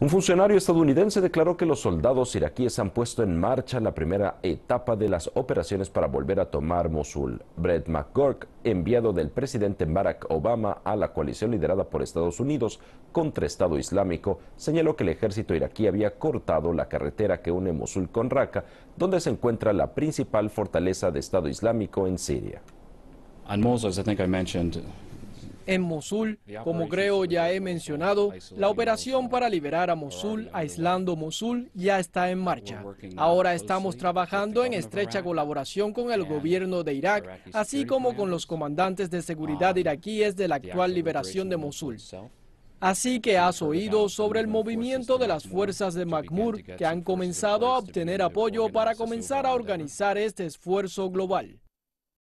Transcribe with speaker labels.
Speaker 1: Un funcionario estadounidense declaró que los soldados iraquíes han puesto en marcha la primera etapa de las operaciones para volver a tomar Mosul. Brett McGurk, enviado del presidente Barack Obama a la coalición liderada por Estados Unidos contra Estado Islámico, señaló que el ejército iraquí había cortado la carretera que une Mosul con Raqqa, donde se encuentra la principal fortaleza de Estado Islámico en Siria. I think I mentioned...
Speaker 2: En Mosul, como creo ya he mencionado, la operación para liberar a Mosul, aislando Mosul, ya está en marcha. Ahora estamos trabajando en estrecha colaboración con el gobierno de Irak, así como con los comandantes de seguridad um, iraquíes de la actual liberación de Mosul. Así que has oído sobre el movimiento de las fuerzas de Makmur, que han comenzado a obtener apoyo para comenzar a organizar este esfuerzo global.